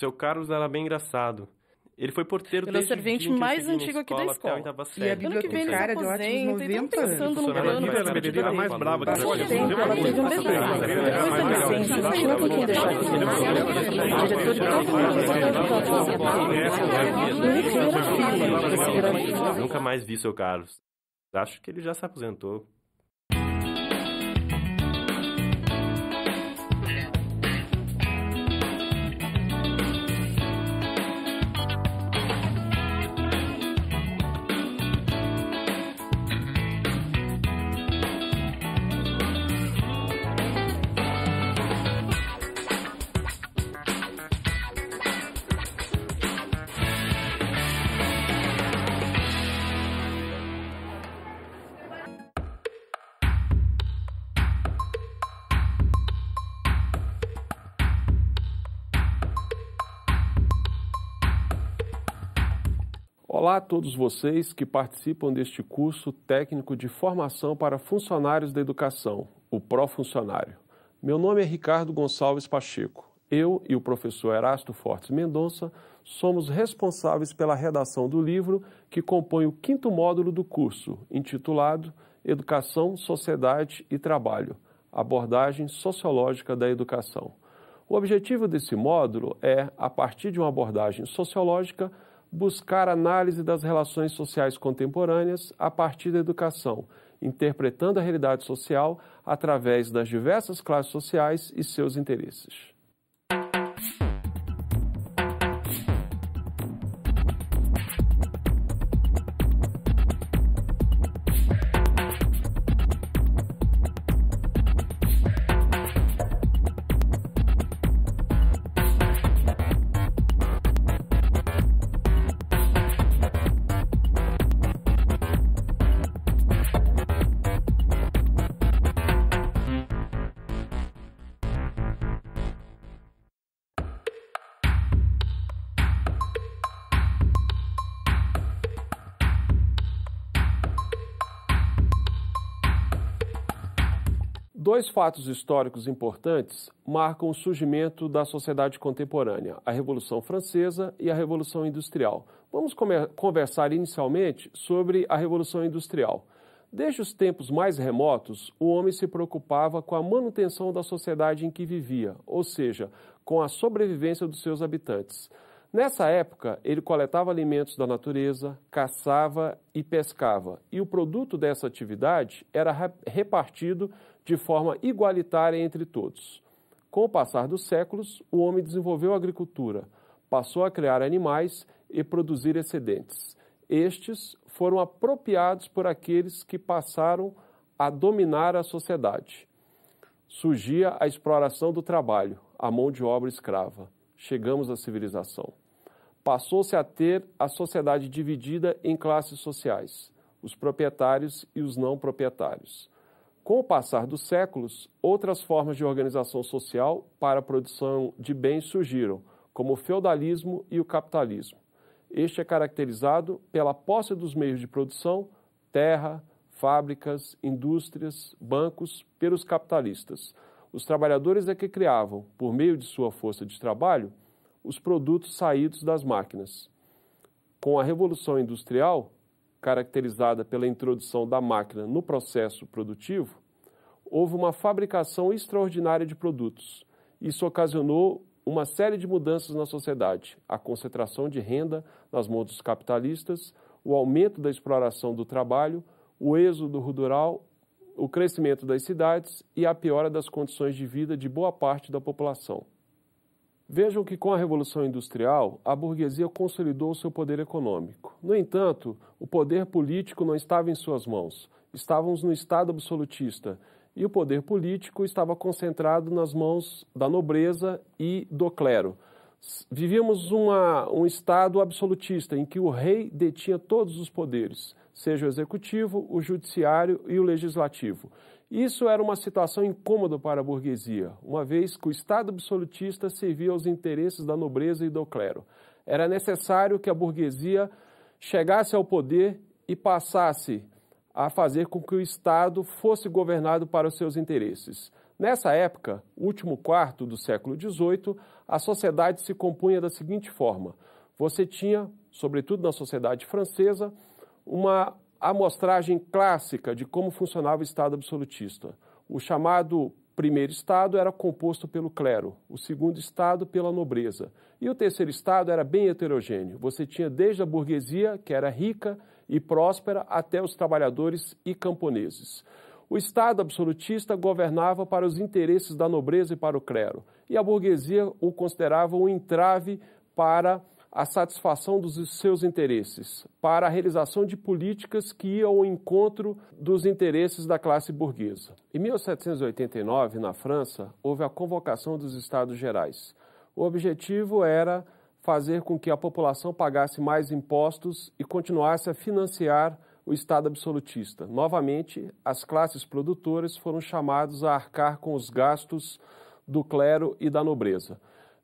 seu Carlos era bem engraçado. Ele foi porteiro Ele é o servente mais antigo aqui da escola. E a que tem cara de ótimos 90 anos. Pensando no grande da Ele era mais brava que Olha, Nunca mais vi seu Carlos. Acho que ele já se aposentou. Olá a todos vocês que participam deste curso técnico de formação para funcionários da educação, o Profuncionário. Meu nome é Ricardo Gonçalves Pacheco. Eu e o professor Erasto Fortes Mendonça somos responsáveis pela redação do livro que compõe o quinto módulo do curso, intitulado Educação, Sociedade e Trabalho Abordagem Sociológica da Educação. O objetivo desse módulo é, a partir de uma abordagem sociológica, buscar análise das relações sociais contemporâneas a partir da educação, interpretando a realidade social através das diversas classes sociais e seus interesses. Dois fatos históricos importantes marcam o surgimento da sociedade contemporânea, a Revolução Francesa e a Revolução Industrial. Vamos conversar inicialmente sobre a Revolução Industrial. Desde os tempos mais remotos, o homem se preocupava com a manutenção da sociedade em que vivia, ou seja, com a sobrevivência dos seus habitantes. Nessa época, ele coletava alimentos da natureza, caçava e pescava, e o produto dessa atividade era repartido de forma igualitária entre todos. Com o passar dos séculos, o homem desenvolveu a agricultura, passou a criar animais e produzir excedentes. Estes foram apropriados por aqueles que passaram a dominar a sociedade. Surgia a exploração do trabalho, a mão de obra escrava. Chegamos à civilização passou-se a ter a sociedade dividida em classes sociais, os proprietários e os não proprietários. Com o passar dos séculos, outras formas de organização social para a produção de bens surgiram, como o feudalismo e o capitalismo. Este é caracterizado pela posse dos meios de produção, terra, fábricas, indústrias, bancos, pelos capitalistas. Os trabalhadores é que criavam, por meio de sua força de trabalho, os produtos saídos das máquinas. Com a Revolução Industrial, caracterizada pela introdução da máquina no processo produtivo, houve uma fabricação extraordinária de produtos. Isso ocasionou uma série de mudanças na sociedade: a concentração de renda nas mãos dos capitalistas, o aumento da exploração do trabalho, o êxodo rural, o crescimento das cidades e a piora das condições de vida de boa parte da população. Vejam que com a Revolução Industrial, a burguesia consolidou seu poder econômico. No entanto, o poder político não estava em suas mãos. Estávamos no Estado absolutista e o poder político estava concentrado nas mãos da nobreza e do clero. Vivíamos uma, um Estado absolutista em que o rei detinha todos os poderes, seja o executivo, o judiciário e o legislativo. Isso era uma situação incômoda para a burguesia, uma vez que o Estado absolutista servia aos interesses da nobreza e do clero. Era necessário que a burguesia chegasse ao poder e passasse a fazer com que o Estado fosse governado para os seus interesses. Nessa época, último quarto do século XVIII, a sociedade se compunha da seguinte forma: você tinha, sobretudo na sociedade francesa, uma amostragem clássica de como funcionava o Estado absolutista. O chamado primeiro Estado era composto pelo clero, o segundo Estado pela nobreza. E o terceiro Estado era bem heterogêneo. Você tinha desde a burguesia, que era rica e próspera, até os trabalhadores e camponeses. O Estado absolutista governava para os interesses da nobreza e para o clero, e a burguesia o considerava um entrave para a satisfação dos seus interesses, para a realização de políticas que iam ao encontro dos interesses da classe burguesa. Em 1789, na França, houve a convocação dos Estados Gerais. O objetivo era fazer com que a população pagasse mais impostos e continuasse a financiar o Estado absolutista. Novamente, as classes produtoras foram chamadas a arcar com os gastos do clero e da nobreza.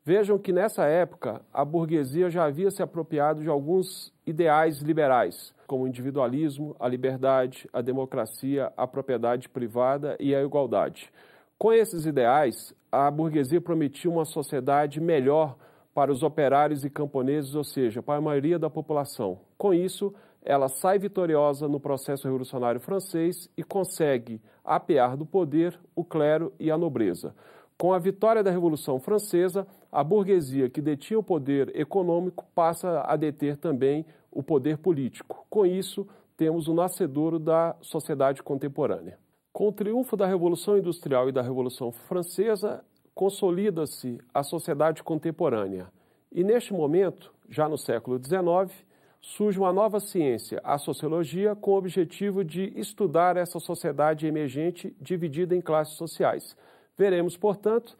Vejam que nessa época a burguesia já havia se apropriado de alguns ideais liberais, como o individualismo, a liberdade, a democracia, a propriedade privada e a igualdade. Com esses ideais, a burguesia prometia uma sociedade melhor para os operários e camponeses, ou seja, para a maioria da população. Com isso, ela sai vitoriosa no processo revolucionário francês e consegue apear do poder o clero e a nobreza. Com a vitória da Revolução Francesa, a burguesia que detinha o poder econômico passa a deter também o poder político. Com isso, temos o nascedouro da sociedade contemporânea. Com o triunfo da Revolução Industrial e da Revolução Francesa, consolida-se a sociedade contemporânea. E neste momento, já no século XIX, surge uma nova ciência, a sociologia, com o objetivo de estudar essa sociedade emergente dividida em classes sociais. Veremos, portanto,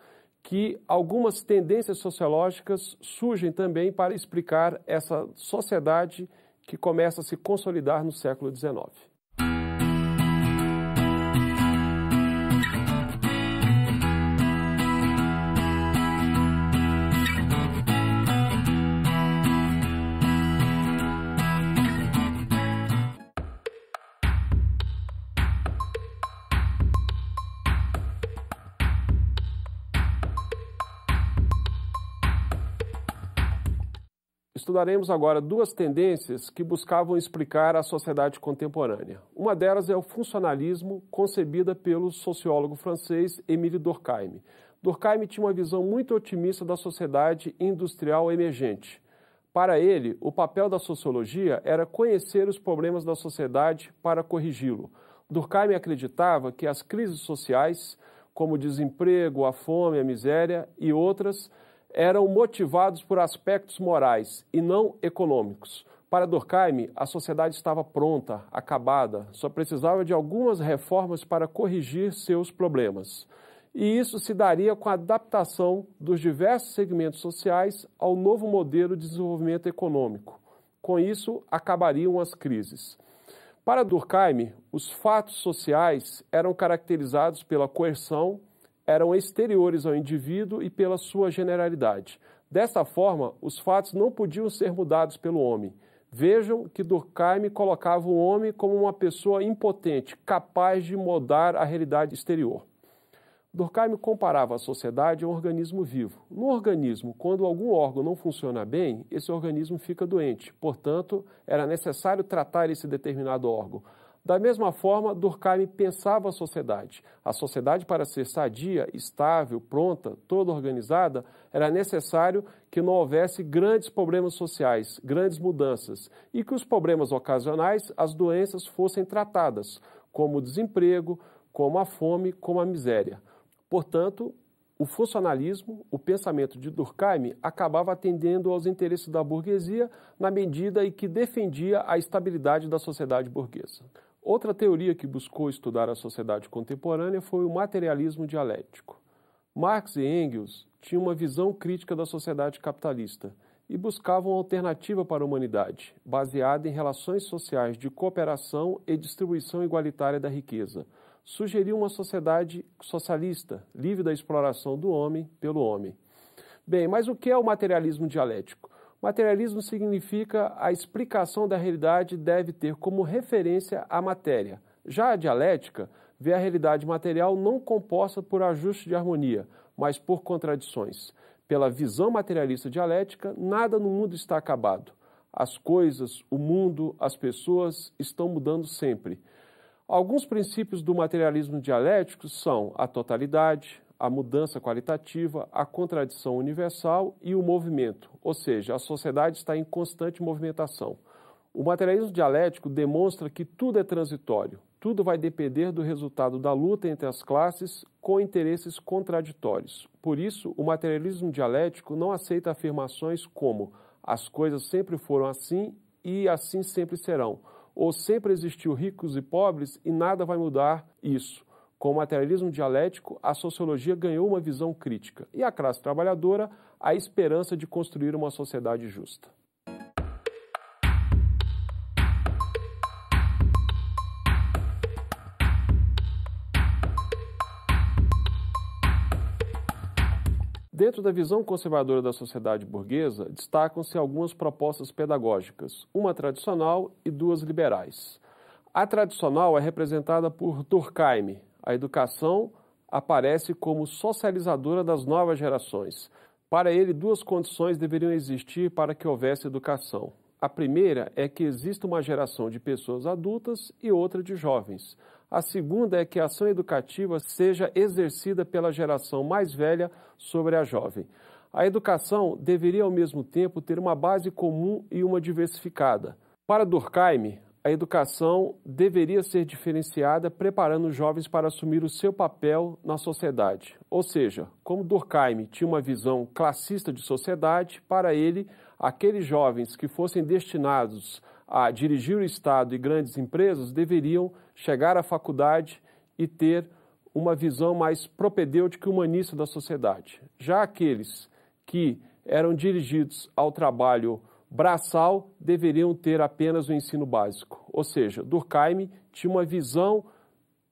que algumas tendências sociológicas surgem também para explicar essa sociedade que começa a se consolidar no século XIX. Estudaremos agora duas tendências que buscavam explicar a sociedade contemporânea. Uma delas é o funcionalismo, concebida pelo sociólogo francês Émile Durkheim. Durkheim tinha uma visão muito otimista da sociedade industrial emergente. Para ele, o papel da sociologia era conhecer os problemas da sociedade para corrigi-lo. Durkheim acreditava que as crises sociais, como o desemprego, a fome, a miséria e outras, eram motivados por aspectos morais e não econômicos. Para Durkheim, a sociedade estava pronta, acabada, só precisava de algumas reformas para corrigir seus problemas. E isso se daria com a adaptação dos diversos segmentos sociais ao novo modelo de desenvolvimento econômico. Com isso, acabariam as crises. Para Durkheim, os fatos sociais eram caracterizados pela coerção, eram exteriores ao indivíduo e pela sua generalidade. Desta forma, os fatos não podiam ser mudados pelo homem. Vejam que Durkheim colocava o homem como uma pessoa impotente, capaz de mudar a realidade exterior. Durkheim comparava a sociedade a um organismo vivo. No organismo, quando algum órgão não funciona bem, esse organismo fica doente. Portanto, era necessário tratar esse determinado órgão. Da mesma forma, Durkheim pensava a sociedade. A sociedade, para ser sadia, estável, pronta, toda organizada, era necessário que não houvesse grandes problemas sociais, grandes mudanças, e que os problemas ocasionais, as doenças, fossem tratadas, como o desemprego, como a fome, como a miséria. Portanto, o funcionalismo, o pensamento de Durkheim, acabava atendendo aos interesses da burguesia na medida em que defendia a estabilidade da sociedade burguesa. Outra teoria que buscou estudar a sociedade contemporânea foi o materialismo dialético. Marx e Engels tinham uma visão crítica da sociedade capitalista e buscavam uma alternativa para a humanidade, baseada em relações sociais de cooperação e distribuição igualitária da riqueza. Sugeriu uma sociedade socialista, livre da exploração do homem pelo homem. Bem, mas o que é o materialismo dialético? Materialismo significa a explicação da realidade deve ter como referência a matéria. Já a dialética vê a realidade material não composta por ajuste de harmonia, mas por contradições. Pela visão materialista dialética, nada no mundo está acabado. As coisas, o mundo, as pessoas estão mudando sempre. Alguns princípios do materialismo dialético são a totalidade, a mudança qualitativa, a contradição universal e o movimento, ou seja, a sociedade está em constante movimentação. O materialismo dialético demonstra que tudo é transitório, tudo vai depender do resultado da luta entre as classes com interesses contraditórios. Por isso, o materialismo dialético não aceita afirmações como as coisas sempre foram assim e assim sempre serão, ou sempre existiu ricos e pobres e nada vai mudar isso. Com o materialismo dialético, a sociologia ganhou uma visão crítica e a classe trabalhadora a esperança de construir uma sociedade justa. Dentro da visão conservadora da sociedade burguesa, destacam-se algumas propostas pedagógicas, uma tradicional e duas liberais. A tradicional é representada por Durkheim, a educação aparece como socializadora das novas gerações. Para ele, duas condições deveriam existir para que houvesse educação. A primeira é que exista uma geração de pessoas adultas e outra de jovens. A segunda é que a ação educativa seja exercida pela geração mais velha sobre a jovem. A educação deveria, ao mesmo tempo, ter uma base comum e uma diversificada. Para Durkheim, a educação deveria ser diferenciada, preparando os jovens para assumir o seu papel na sociedade. Ou seja, como Durkheim tinha uma visão classista de sociedade, para ele, aqueles jovens que fossem destinados a dirigir o Estado e grandes empresas deveriam chegar à faculdade e ter uma visão mais propedêutica e humanista da sociedade. Já aqueles que eram dirigidos ao trabalho braçal deveriam ter apenas o ensino básico. Ou seja, Durkheim tinha uma visão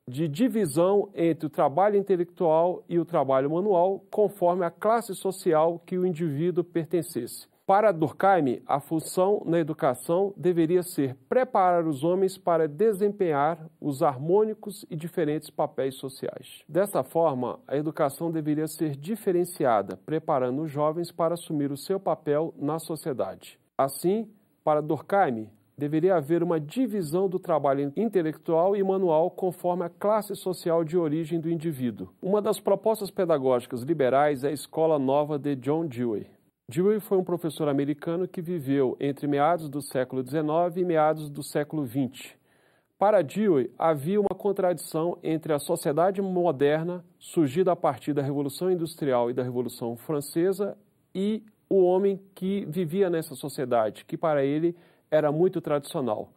de divisão entre o trabalho intelectual e o trabalho manual, conforme a classe social que o indivíduo pertencesse. Para Durkheim, a função na educação deveria ser preparar os homens para desempenhar os harmônicos e diferentes papéis sociais. Dessa forma, a educação deveria ser diferenciada, preparando os jovens para assumir o seu papel na sociedade. Assim, para Durkheim, deveria haver uma divisão do trabalho intelectual e manual conforme a classe social de origem do indivíduo. Uma das propostas pedagógicas liberais é a escola nova de John Dewey. Dewey foi um professor americano que viveu entre meados do século XIX e meados do século XX. Para Dewey, havia uma contradição entre a sociedade moderna, surgida a partir da Revolução Industrial e da Revolução Francesa, e o homem que vivia nessa sociedade, que para ele era muito tradicional.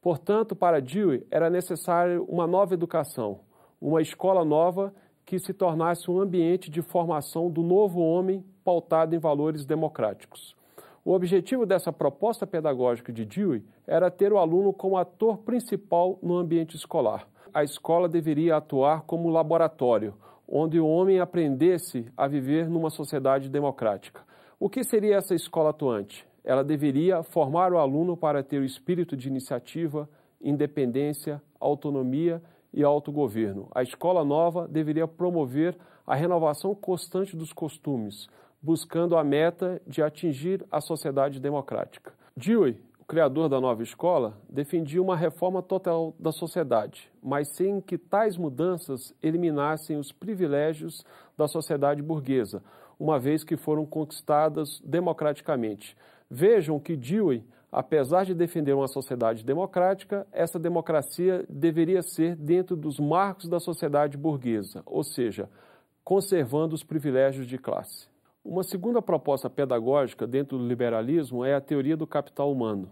Portanto, para Dewey era necessário uma nova educação, uma escola nova que se tornasse um ambiente de formação do novo homem pautado em valores democráticos. O objetivo dessa proposta pedagógica de Dewey era ter o aluno como ator principal no ambiente escolar. A escola deveria atuar como laboratório, onde o homem aprendesse a viver numa sociedade democrática. O que seria essa escola atuante? Ela deveria formar o aluno para ter o espírito de iniciativa, independência, autonomia e autogoverno. A escola nova deveria promover a renovação constante dos costumes, buscando a meta de atingir a sociedade democrática. Dewey, o criador da nova escola, defendia uma reforma total da sociedade, mas sem que tais mudanças eliminassem os privilégios da sociedade burguesa uma vez que foram conquistadas democraticamente. Vejam que Dewey, apesar de defender uma sociedade democrática, essa democracia deveria ser dentro dos marcos da sociedade burguesa, ou seja, conservando os privilégios de classe. Uma segunda proposta pedagógica dentro do liberalismo é a teoria do capital humano.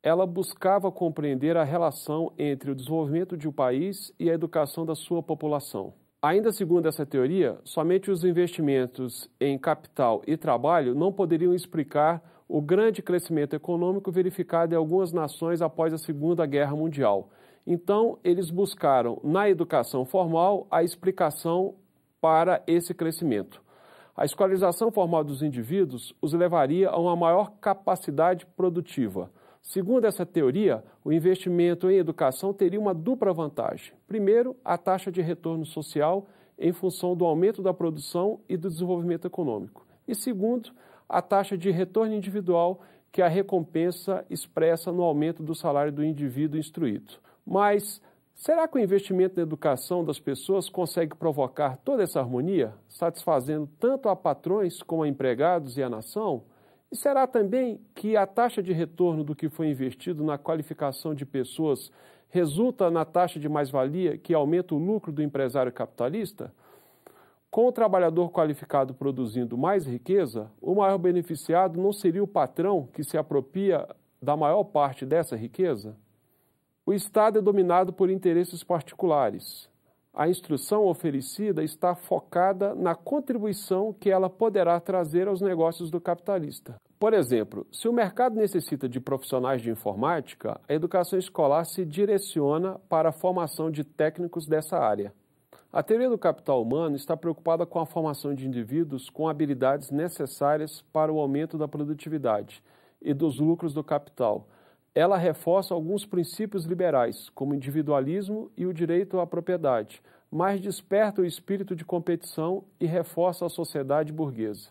Ela buscava compreender a relação entre o desenvolvimento de um país e a educação da sua população. Ainda segundo essa teoria, somente os investimentos em capital e trabalho não poderiam explicar o grande crescimento econômico verificado em algumas nações após a Segunda Guerra Mundial. Então, eles buscaram na educação formal a explicação para esse crescimento. A escolarização formal dos indivíduos os levaria a uma maior capacidade produtiva Segundo essa teoria, o investimento em educação teria uma dupla vantagem. Primeiro, a taxa de retorno social em função do aumento da produção e do desenvolvimento econômico. E segundo, a taxa de retorno individual, que é a recompensa expressa no aumento do salário do indivíduo instruído. Mas será que o investimento na educação das pessoas consegue provocar toda essa harmonia, satisfazendo tanto a patrões como a empregados e a nação? E será também que a taxa de retorno do que foi investido na qualificação de pessoas resulta na taxa de mais-valia que aumenta o lucro do empresário capitalista? Com o trabalhador qualificado produzindo mais riqueza, o maior beneficiado não seria o patrão que se apropria da maior parte dessa riqueza? O Estado é dominado por interesses particulares a instrução oferecida está focada na contribuição que ela poderá trazer aos negócios do capitalista. Por exemplo, se o mercado necessita de profissionais de informática, a educação escolar se direciona para a formação de técnicos dessa área. A teoria do capital humano está preocupada com a formação de indivíduos com habilidades necessárias para o aumento da produtividade e dos lucros do capital ela reforça alguns princípios liberais, como o individualismo e o direito à propriedade, mas desperta o espírito de competição e reforça a sociedade burguesa.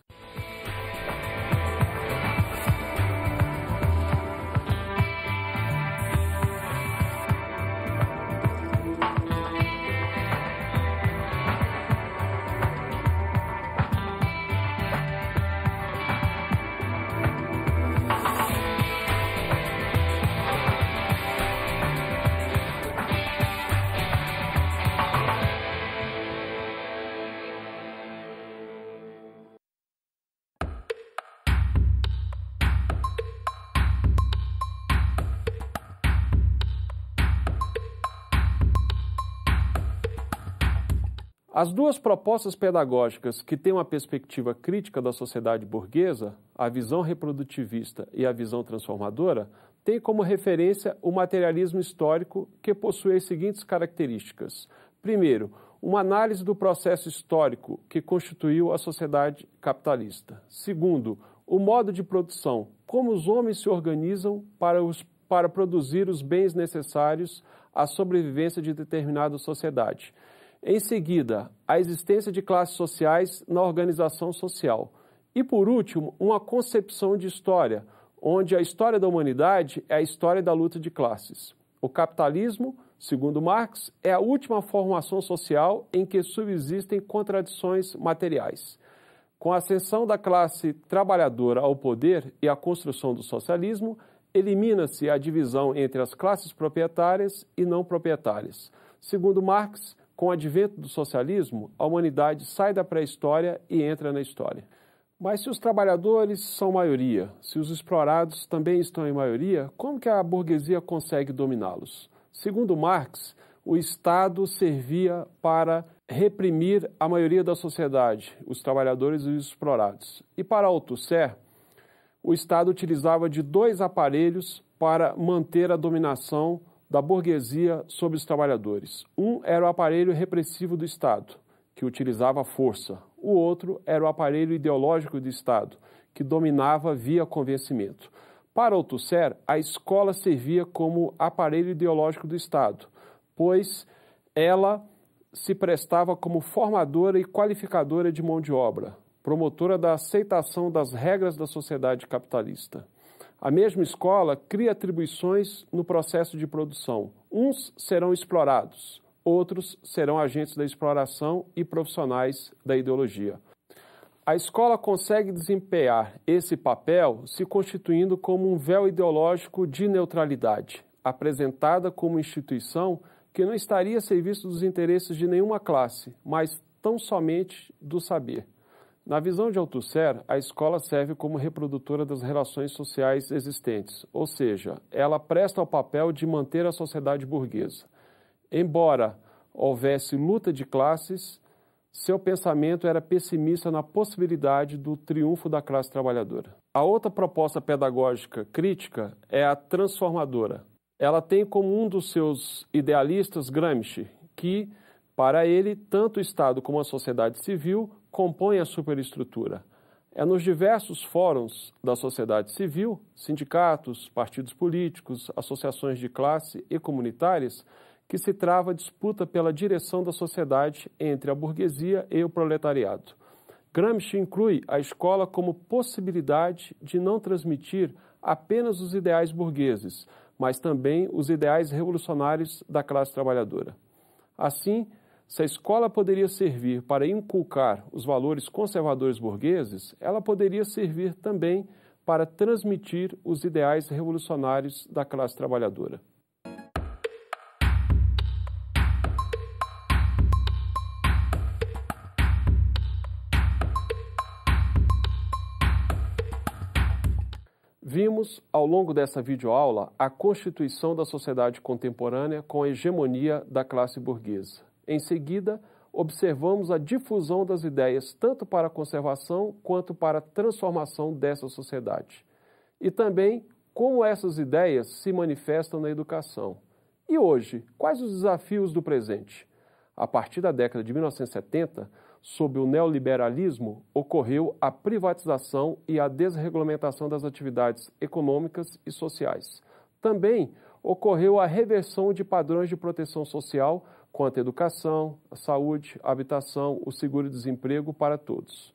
As duas propostas pedagógicas que têm uma perspectiva crítica da sociedade burguesa, a visão reprodutivista e a visão transformadora, têm como referência o materialismo histórico que possui as seguintes características. Primeiro, uma análise do processo histórico que constituiu a sociedade capitalista. Segundo, o modo de produção, como os homens se organizam para, os, para produzir os bens necessários à sobrevivência de determinada sociedade. Em seguida, a existência de classes sociais na organização social. E, por último, uma concepção de história, onde a história da humanidade é a história da luta de classes. O capitalismo, segundo Marx, é a última formação social em que subsistem contradições materiais. Com a ascensão da classe trabalhadora ao poder e a construção do socialismo, elimina-se a divisão entre as classes proprietárias e não proprietárias. Segundo Marx, com o advento do socialismo, a humanidade sai da pré-história e entra na história. Mas se os trabalhadores são maioria, se os explorados também estão em maioria, como que a burguesia consegue dominá-los? Segundo Marx, o Estado servia para reprimir a maioria da sociedade, os trabalhadores e os explorados. E para Althusser, o Estado utilizava de dois aparelhos para manter a dominação da burguesia sobre os trabalhadores. Um era o aparelho repressivo do Estado, que utilizava a força. O outro era o aparelho ideológico do Estado, que dominava via convencimento. Para Althusser, a escola servia como aparelho ideológico do Estado, pois ela se prestava como formadora e qualificadora de mão de obra, promotora da aceitação das regras da sociedade capitalista. A mesma escola cria atribuições no processo de produção. Uns serão explorados, outros serão agentes da exploração e profissionais da ideologia. A escola consegue desempenhar esse papel se constituindo como um véu ideológico de neutralidade, apresentada como instituição que não estaria a serviço dos interesses de nenhuma classe, mas tão somente do saber. Na visão de Althusser, a escola serve como reprodutora das relações sociais existentes, ou seja, ela presta o papel de manter a sociedade burguesa. Embora houvesse luta de classes, seu pensamento era pessimista na possibilidade do triunfo da classe trabalhadora. A outra proposta pedagógica crítica é a transformadora. Ela tem como um dos seus idealistas Gramsci, que, para ele, tanto o Estado como a sociedade civil compõe a superestrutura. É nos diversos fóruns da sociedade civil, sindicatos, partidos políticos, associações de classe e comunitárias, que se trava a disputa pela direção da sociedade entre a burguesia e o proletariado. Gramsci inclui a escola como possibilidade de não transmitir apenas os ideais burgueses, mas também os ideais revolucionários da classe trabalhadora. Assim, se a escola poderia servir para inculcar os valores conservadores burgueses, ela poderia servir também para transmitir os ideais revolucionários da classe trabalhadora. Vimos, ao longo dessa videoaula, a constituição da sociedade contemporânea com a hegemonia da classe burguesa. Em seguida, observamos a difusão das ideias tanto para a conservação quanto para a transformação dessa sociedade. E também como essas ideias se manifestam na educação. E hoje, quais os desafios do presente? A partir da década de 1970, sob o neoliberalismo, ocorreu a privatização e a desregulamentação das atividades econômicas e sociais. Também ocorreu a reversão de padrões de proteção social quanto à educação, à saúde, à habitação, o seguro-desemprego para todos.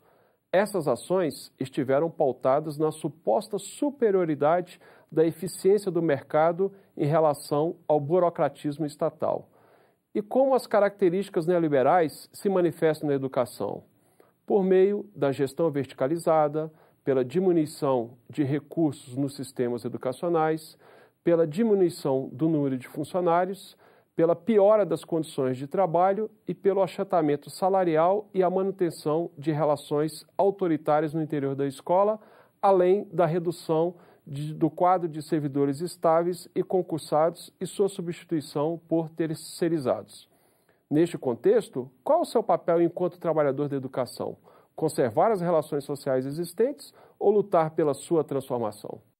Essas ações estiveram pautadas na suposta superioridade da eficiência do mercado em relação ao burocratismo estatal. E como as características neoliberais se manifestam na educação? Por meio da gestão verticalizada, pela diminuição de recursos nos sistemas educacionais, pela diminuição do número de funcionários pela piora das condições de trabalho e pelo achatamento salarial e a manutenção de relações autoritárias no interior da escola, além da redução de, do quadro de servidores estáveis e concursados e sua substituição por terceirizados. Neste contexto, qual o seu papel enquanto trabalhador da educação? Conservar as relações sociais existentes ou lutar pela sua transformação?